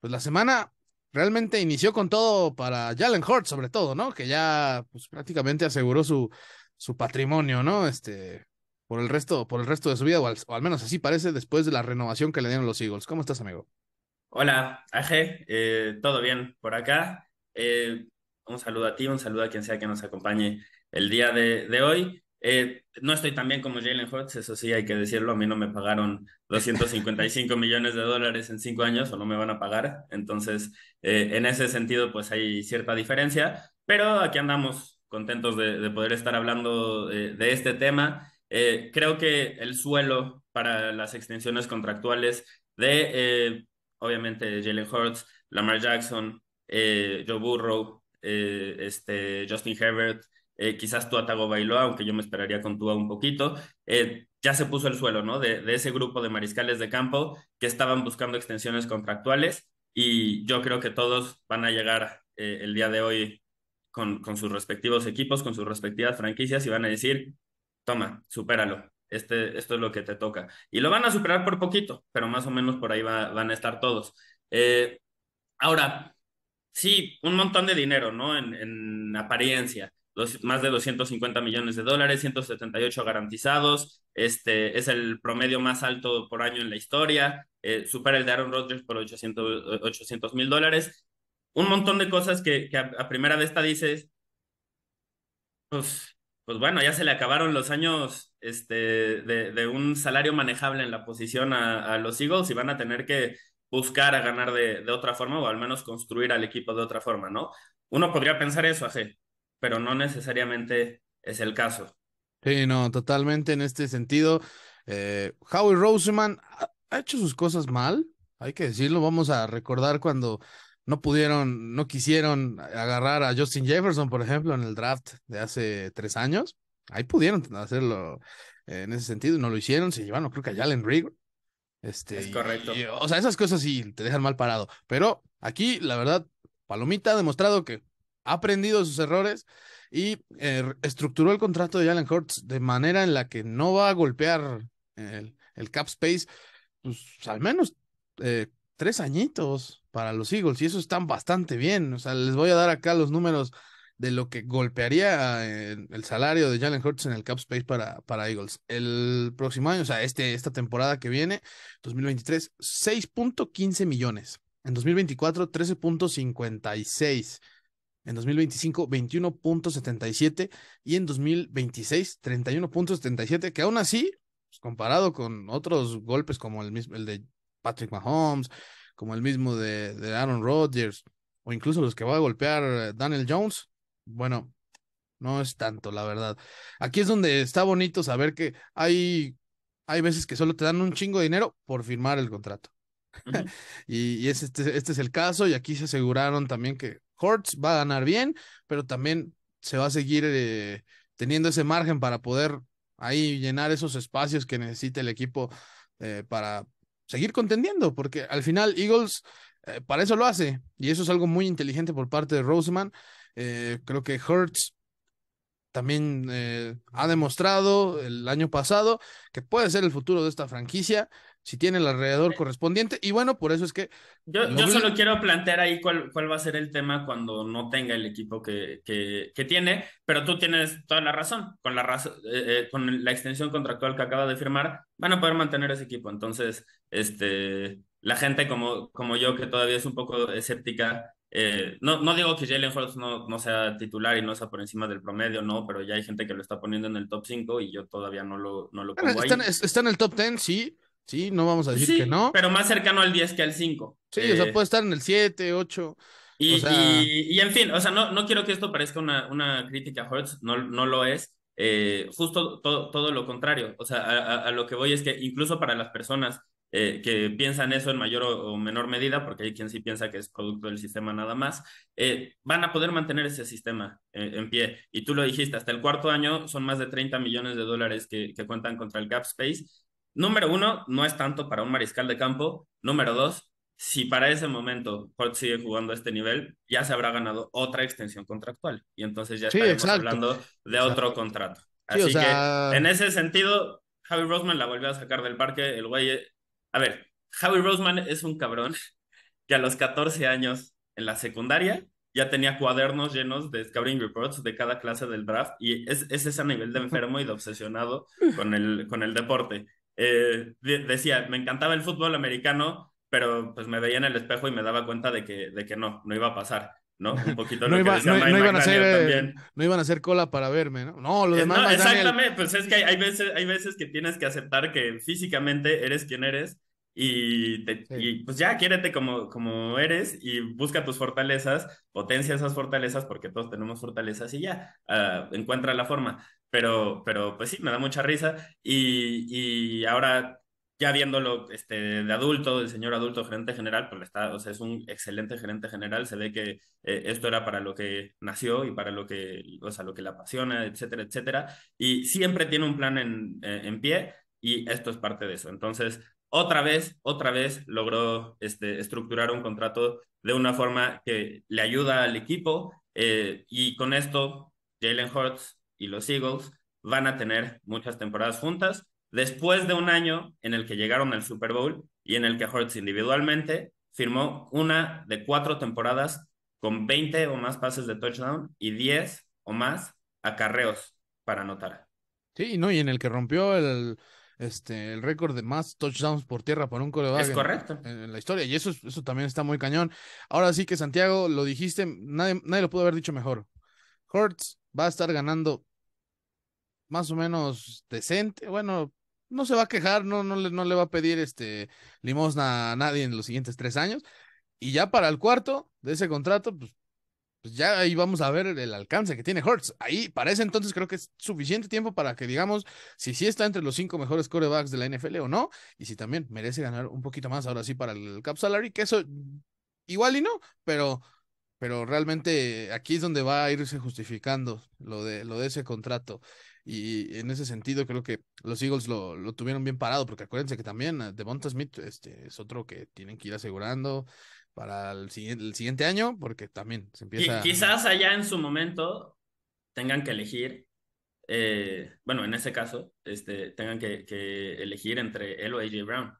pues la semana realmente inició con todo para Jalen Hurts, sobre todo, ¿no? Que ya pues, prácticamente aseguró su, su patrimonio, ¿no? Este, por el resto, por el resto de su vida, o al, menos así parece después de la renovación que le dieron los Eagles. ¿Cómo estás, amigo? Hola, Aje, eh, todo bien por acá. Eh, un saludo a ti, un saludo a quien sea que nos acompañe el día de hoy. Eh, no estoy tan bien como Jalen Hurts, eso sí hay que decirlo. A mí no me pagaron 255 millones de dólares en cinco años o no me van a pagar. Entonces, eh, en ese sentido, pues hay cierta diferencia. Pero aquí andamos contentos de, poder estar hablando eh, de este tema. creo que el suelo para las extensiones contractuales de, obviamente, Jalen Hurts, Lamar Jackson, Joe Burrow, este, Justin Herbert, eh, quizás tú a bailó aunque yo me esperaría con Tua un poquito, eh, ya se puso el suelo, ¿no? De, ese grupo de mariscales de campo que estaban buscando extensiones contractuales y yo creo que todos van a llegar eh, el día de hoy con, con sus respectivos equipos, con sus respectivas franquicias y van a decir, toma, supéralo, este, esto es lo que te toca. Y lo van a superar por poquito, pero más o menos por ahí van a estar todos. ahora, sí, un montón de dinero, ¿no? En, en apariencia más de 250 millones de dólares, 178 garantizados, este, es el promedio más alto por año en la historia, eh, supera el de Aaron Rodgers por 800 mil dólares, un montón de cosas que, a, primera de vista dices, pues, pues bueno, ya se le acabaron los años este, de, un salario manejable en la posición a, los Eagles y van a tener que buscar a ganar de, otra forma o al menos construir al equipo de otra forma, ¿no? Uno podría pensar eso, Aje, pero no necesariamente es el caso. Sí, no, totalmente en este sentido. Eh, Howie Roseman ha hecho sus cosas mal, hay que decirlo. Vamos a recordar cuando no pudieron, no quisieron agarrar a Justin Jefferson, por ejemplo, en el draft de hace tres años. Ahí pudieron hacerlo en ese sentido no lo hicieron. Se llevaron, creo que a Jalen Rigg. Este, es correcto. o sea, esas cosas sí te dejan mal parado. Pero aquí, la verdad, Palomita ha demostrado que ha aprendido sus errores y eh, estructuró el contrato de Jalen Hurts de manera en la que no va a golpear el, cap space, pues al menos eh, tres añitos para los Eagles y eso están bastante bien. O sea, les voy a dar acá los números de lo que golpearía eh, el salario de Jalen Hurts en el cap space para, para Eagles. El próximo año, o sea, este, esta temporada que viene, 2023, 6.15 millones. En 2024, 13.56 en 2025 21.77 y en 2026 31.77, que aún así, pues, comparado con otros golpes como el, el de Patrick Mahomes, como el mismo de, Aaron Rodgers, o incluso los que va a golpear eh, Daniel Jones, bueno, no es tanto, la verdad. Aquí es donde está bonito saber que hay, hay veces que solo te dan un chingo de dinero por firmar el contrato. y, este, este es el caso, y aquí se aseguraron también que Hurts va a ganar bien, pero también se va a seguir eh, teniendo ese margen para poder ahí llenar esos espacios que necesita el equipo eh, para seguir contendiendo, porque al final Eagles eh, para eso lo hace, y eso es algo muy inteligente por parte de Roseman. creo que Hurts también ha demostrado el año pasado que puede ser el futuro de esta franquicia si tiene el alrededor correspondiente. Y bueno, por eso es que... Yo, solo quiero plantear ahí cuál, cuál, va a ser el tema cuando no tenga el equipo que, que, tiene, pero tú tienes toda la razón. Con la, eh, eh, con la extensión contractual que acaba de firmar, van a poder mantener ese equipo. Entonces, este, la gente como, como yo, que todavía es un poco escéptica, eh, no, no digo que Jalen Hurts no, sea titular y no sea por encima del promedio, no, pero ya hay gente que lo está poniendo en el top 5 y yo todavía no lo, no lo pongo ahí. Está, está en el top 10, sí, Sí, no vamos a decir que no. Pero más cercano al 10 que al 5. Sí, o sea, eh, puede estar en el 7, 8. Y, en fin, o sea, no, no quiero que esto parezca una, una crítica a Hertz, no, no lo es. Eh, justo todo, lo contrario. O sea, a, lo que voy es que incluso para las personas eh, que piensan eso en mayor o, menor medida, porque hay quien sí piensa que es producto del sistema nada más, van a poder mantener ese sistema en pie. Y tú lo dijiste, hasta el cuarto año son más de 30 millones de dólares que, que cuentan contra el gap space número uno, no es tanto para un mariscal de campo. Número dos, si para ese momento Hort sigue jugando a este nivel, ya se habrá ganado otra extensión contractual. Y entonces ya estamos hablando de otro contrato. Así que en ese sentido, Javi Roseman la volvió a sacar del parque. El güey. A ver, Javi Roseman es un cabrón que a los 14 años en la secundaria ya tenía cuadernos llenos de scouting reports de cada clase del draft y es, es ese nivel de enfermo y de obsesionado con el deporte. Eh, decía, me encantaba el fútbol americano, pero pues me veía en el espejo y me daba cuenta de que, de que no, no iba a pasar. ¿no? Un poquito no iban a hacer, eh, No iban a hacer cola para verme, ¿no? No, lo demás. exactamente, pues es que hay, veces, hay veces que tienes que aceptar que físicamente eres quien eres y, pues ya, quiérete como, como eres y busca tus fortalezas, potencia esas fortalezas porque todos tenemos fortalezas y ya, ah, encuentra la forma. Pero, pero pues sí, me da mucha risa. Y, y ahora, ya viéndolo este, de adulto, el señor adulto gerente general, pues está, o sea, es un excelente gerente general. Se ve que eh, esto era para lo que nació y para lo que, o sea, lo que le apasiona, etcétera, etcétera. Y siempre tiene un plan en, eh, en pie y esto es parte de eso. Entonces, otra vez, otra vez logró este, estructurar un contrato de una forma que le ayuda al equipo eh, y con esto Jalen Hurts y los Eagles van a tener muchas temporadas juntas después de un año en el que llegaron al Super Bowl y en el que Hurts individualmente firmó una de cuatro temporadas con 20 o más pases de touchdown y 10 o más acarreos para anotar. Sí, no, y en el que rompió el, este, el récord de más touchdowns por tierra por un coreback. Es correcto. En, en, la historia, y eso, eso también está muy cañón. Ahora sí que Santiago, lo dijiste, nadie, nadie lo pudo haber dicho mejor. Hurts va a estar ganando más o menos decente. Bueno, no se va a quejar, no, no, le, no le va a pedir este limosna a nadie en los siguientes tres años. Y ya para el cuarto de ese contrato, pues, pues ya ahí vamos a ver el alcance que tiene Hurts. Ahí, parece entonces, creo que es suficiente tiempo para que digamos si sí está entre los cinco mejores corebacks de la NFL o no, y si también merece ganar un poquito más ahora sí para el cap salary, que eso igual y no, pero pero realmente aquí es donde va a irse justificando lo de, lo de ese contrato. Y en ese sentido creo que los Eagles lo, lo tuvieron bien parado, porque acuérdense que también ah, Devonta Smith este, es otro que tienen que ir asegurando para el siguiente, el siguiente año, porque también se empieza... Quizás allá en su momento tengan que elegir, eh, bueno, en ese caso, este, tengan que, que elegir entre él o AJ Brown.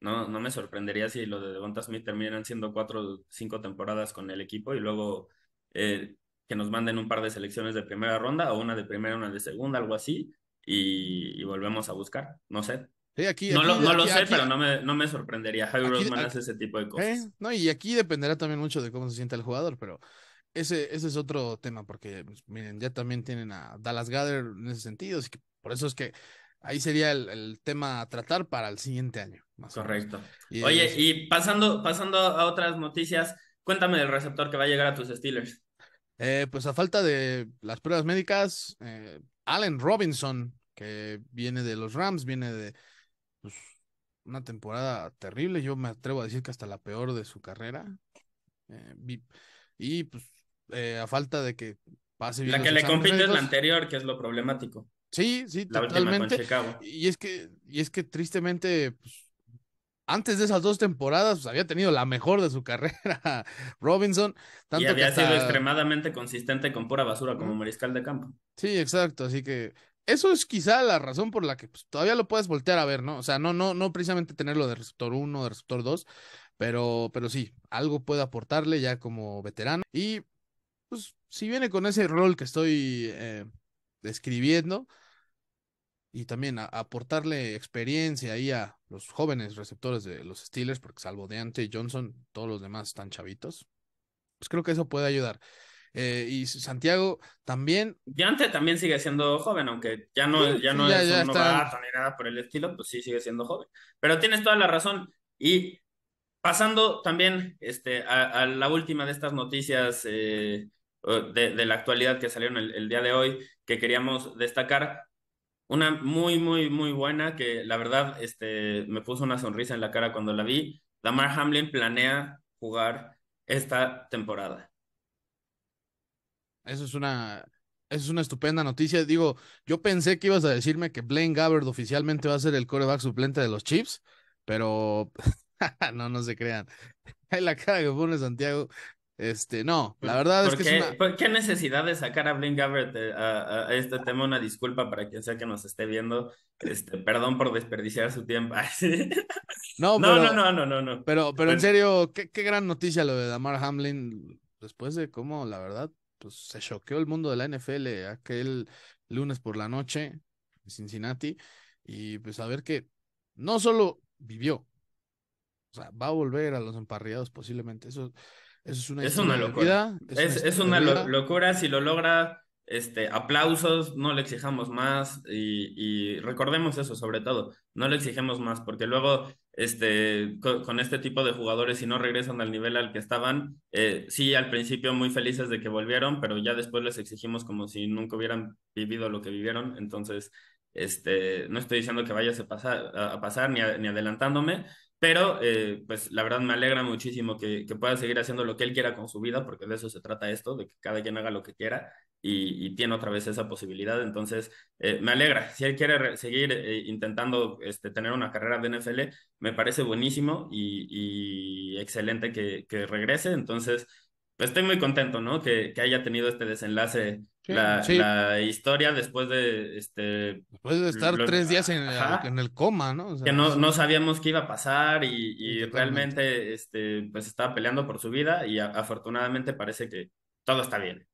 No, no me sorprendería si lo de Devonta Smith terminan siendo cuatro o cinco temporadas con el equipo y luego eh, que nos manden un par de selecciones de primera ronda o una de primera, una de segunda, algo así, y, volvemos a buscar. No sé. Sí, aquí, no, lo, sé, pero no me, sorprendería. Javier Rosman hace ese tipo de eh, cosas. no, y aquí dependerá también mucho de cómo se sienta el jugador, pero ese, ese es otro tema, porque pues, miren, ya también tienen a Dallas Gather en ese sentido, así que por eso es que ahí sería el, tema a tratar para el siguiente año. Correcto. Oye, y pasando, pasando a otras noticias, cuéntame del receptor que va a llegar a tus Steelers. Eh, pues a falta de las pruebas médicas, eh, Allen Robinson, que viene de los Rams, viene de pues, una temporada terrible, yo me atrevo a decir que hasta la peor de su carrera. Eh, y pues eh, a falta de que pase bien. La que le compite es la anterior, que es lo problemático. Sí, sí, totalmente. Y es que, y es que tristemente, pues, antes de esas dos temporadas, pues, había tenido la mejor de su carrera, Robinson. y había sido extremadamente consistente con pura basura como mariscal de campo. Sí, exacto. Así que eso es quizá la razón por la que pues, todavía lo puedes voltear a ver, ¿no? O sea, no, no, no precisamente tenerlo de receptor 1 de receptor 2, pero, pero sí, algo puede aportarle ya como veterano. Y pues si viene con ese rol que estoy eh, describiendo, y también a, aportarle experiencia ahí a los jóvenes receptores de los Steelers, porque salvo Deante y Johnson, todos los demás están chavitos. Pues creo que eso puede ayudar. Eh, y Santiago también. Deante también sigue siendo joven, aunque ya no, ya no es un novato ni nada por el estilo, pues sí sigue siendo joven. Pero tienes toda la razón. Y pasando también este, a, la última de estas noticias eh, de, la actualidad que salieron el, día de hoy, que queríamos destacar, una muy, muy, muy buena que la verdad este, me puso una sonrisa en la cara cuando la vi. Lamar Hamlin planea jugar esta temporada. Eso es una, es una estupenda noticia. Digo, yo pensé que ibas a decirme que Blaine Gabbard oficialmente va a ser el coreback suplente de los Chiefs, pero no, no se crean. La cara que pone Santiago este, no, la verdad es que qué, necesidad de sacar a Blaine Gabbert a, este tema? Una disculpa para quien sea que nos esté viendo. Este, perdón por desperdiciar su tiempo. no, no, no, no, no, no, Pero, pero en pues serio, ¿qué, qué, gran noticia lo de Damar Hamlin. Después de cómo, la verdad, pues se choqueó el mundo de la NFL aquel lunes por la noche en Cincinnati. Y pues a ver que no solo vivió, o sea, va a volver a los emparriados, posiblemente. Eso es una, locura. es, una, locura. Si lo logra, este, aplausos, no le exijamos más y, recordemos eso sobre todo, no le exigimos más porque luego este, con, este tipo de jugadores si no regresan al nivel al que estaban, eh, sí al principio muy felices de que volvieron, pero ya después les exigimos como si nunca hubieran vivido lo que vivieron, entonces este, no estoy diciendo que vayas a pasar, ni adelantándome, pero, eh, pues la verdad me alegra muchísimo que, pueda seguir haciendo lo que él quiera con su vida, porque de eso se trata esto, de que cada quien haga lo que quiera y, tiene otra vez esa posibilidad. Entonces, eh, me alegra. Si él quiere seguir eh, intentando este, tener una carrera de NFL, me parece buenísimo y, excelente que, regrese. Entonces, pues estoy muy contento, ¿no? Que, que haya tenido este desenlace la, historia después de este después de estar tres días en, el coma, ¿no? que no, sabíamos qué iba a pasar y, realmente este, pues estaba peleando por su vida y afortunadamente parece que todo está bien.